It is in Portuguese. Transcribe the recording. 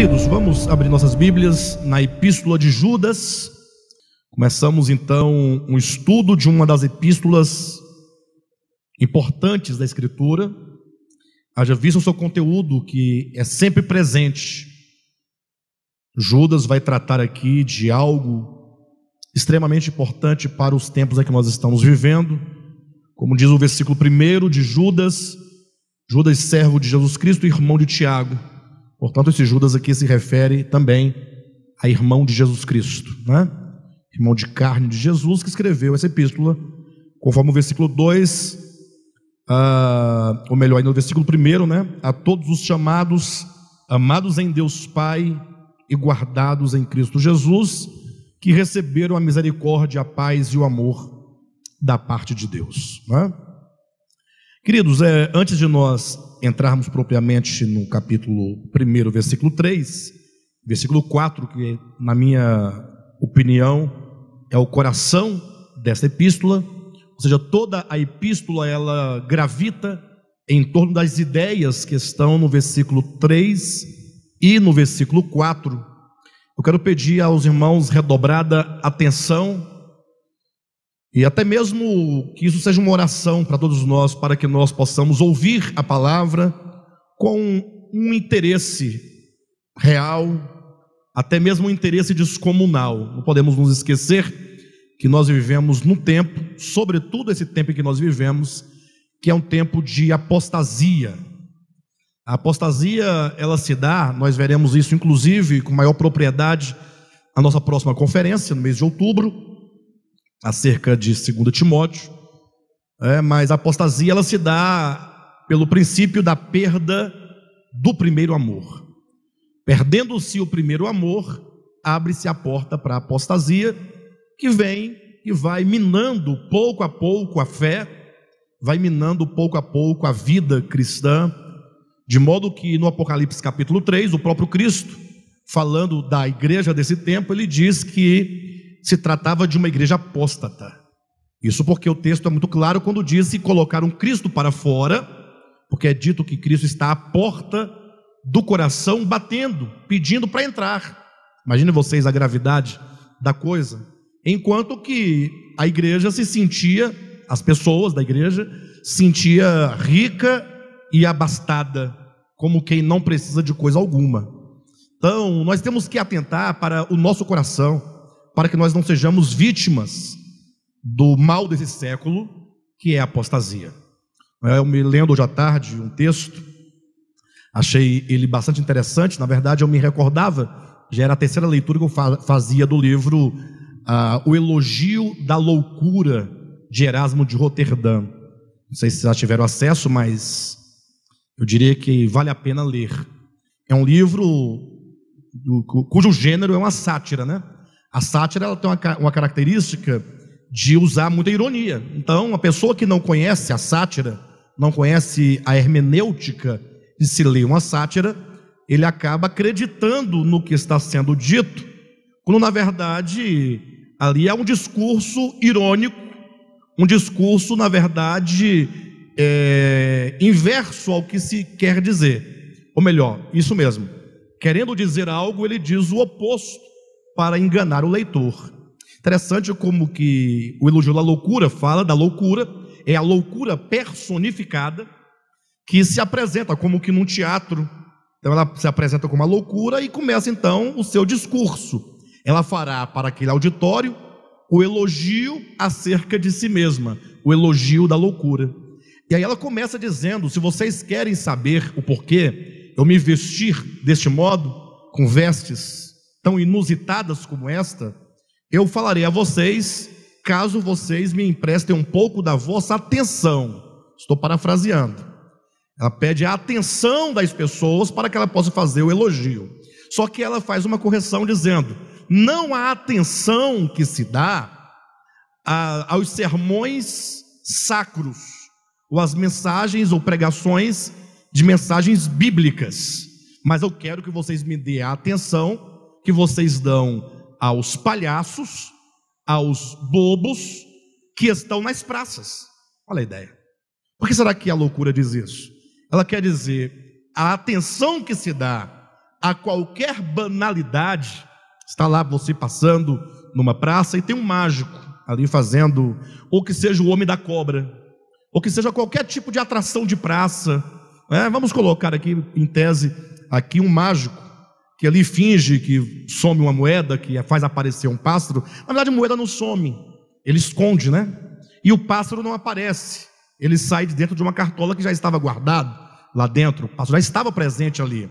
Queridos, vamos abrir nossas Bíblias na Epístola de Judas. Começamos então um estudo de uma das epístolas importantes da Escritura. Haja visto o seu conteúdo que é sempre presente. Judas vai tratar aqui de algo extremamente importante para os tempos em que nós estamos vivendo. Como diz o versículo 1 de Judas, Judas, servo de Jesus Cristo, irmão de Tiago Portanto, esse Judas aqui se refere também a irmão de Jesus Cristo, né? irmão de carne de Jesus, que escreveu essa epístola, conforme o versículo 2, uh, ah, ou melhor, ainda o versículo 1, né? a todos os chamados, amados em Deus Pai e guardados em Cristo Jesus, que receberam a misericórdia, a paz e o amor da parte de Deus. Né? Queridos, é, antes de nós entrarmos propriamente no capítulo 1, versículo 3, versículo 4, que na minha opinião é o coração dessa epístola, ou seja, toda a epístola ela gravita em torno das ideias que estão no versículo 3 e no versículo 4. Eu quero pedir aos irmãos redobrada atenção e até mesmo que isso seja uma oração para todos nós, para que nós possamos ouvir a palavra com um interesse real, até mesmo um interesse descomunal. Não podemos nos esquecer que nós vivemos num tempo, sobretudo esse tempo em que nós vivemos, que é um tempo de apostasia. A apostasia, ela se dá, nós veremos isso inclusive com maior propriedade na nossa próxima conferência, no mês de outubro acerca de 2 Timóteo, é, mas a apostasia ela se dá pelo princípio da perda do primeiro amor. Perdendo-se o primeiro amor, abre-se a porta para a apostasia, que vem e vai minando pouco a pouco a fé, vai minando pouco a pouco a vida cristã, de modo que no Apocalipse capítulo 3, o próprio Cristo, falando da igreja desse tempo, ele diz que se tratava de uma igreja apóstata. Isso porque o texto é muito claro quando diz que colocaram Cristo para fora, porque é dito que Cristo está à porta do coração batendo, pedindo para entrar. Imaginem vocês a gravidade da coisa. Enquanto que a igreja se sentia, as pessoas da igreja, sentia rica e abastada, como quem não precisa de coisa alguma. Então, nós temos que atentar para o nosso coração para que nós não sejamos vítimas do mal desse século, que é a apostasia. Eu me lendo hoje à tarde um texto, achei ele bastante interessante. Na verdade, eu me recordava, já era a terceira leitura que eu fazia do livro uh, O Elogio da Loucura de Erasmo de Roterdã. Não sei se já tiveram acesso, mas eu diria que vale a pena ler. É um livro cujo gênero é uma sátira, né? A sátira ela tem uma, uma característica de usar muita ironia. Então, a pessoa que não conhece a sátira, não conhece a hermenêutica de se ler uma sátira, ele acaba acreditando no que está sendo dito, quando na verdade ali é um discurso irônico, um discurso, na verdade, é, inverso ao que se quer dizer. Ou melhor, isso mesmo. Querendo dizer algo, ele diz o oposto para enganar o leitor. Interessante como que o elogio da loucura fala da loucura, é a loucura personificada que se apresenta como que num teatro. Então ela se apresenta como uma loucura e começa então o seu discurso. Ela fará para aquele auditório o elogio acerca de si mesma, o elogio da loucura. E aí ela começa dizendo: se vocês querem saber o porquê eu me vestir deste modo, com vestes tão inusitadas como esta, eu falarei a vocês caso vocês me emprestem um pouco da vossa atenção. Estou parafraseando. Ela pede a atenção das pessoas para que ela possa fazer o elogio. Só que ela faz uma correção dizendo: não há atenção que se dá a, aos sermões sacros, ou às mensagens ou pregações de mensagens bíblicas. Mas eu quero que vocês me dêem a atenção que vocês dão aos palhaços, aos bobos que estão nas praças. Olha a ideia. Por que será que a loucura diz isso? Ela quer dizer a atenção que se dá a qualquer banalidade. Está lá você passando numa praça e tem um mágico ali fazendo, ou que seja o homem da cobra, ou que seja qualquer tipo de atração de praça. É, vamos colocar aqui em tese aqui um mágico que ali finge que some uma moeda, que faz aparecer um pássaro. Na verdade, a moeda não some, ele esconde, né? E o pássaro não aparece. Ele sai de dentro de uma cartola que já estava guardado lá dentro. O pássaro já estava presente ali.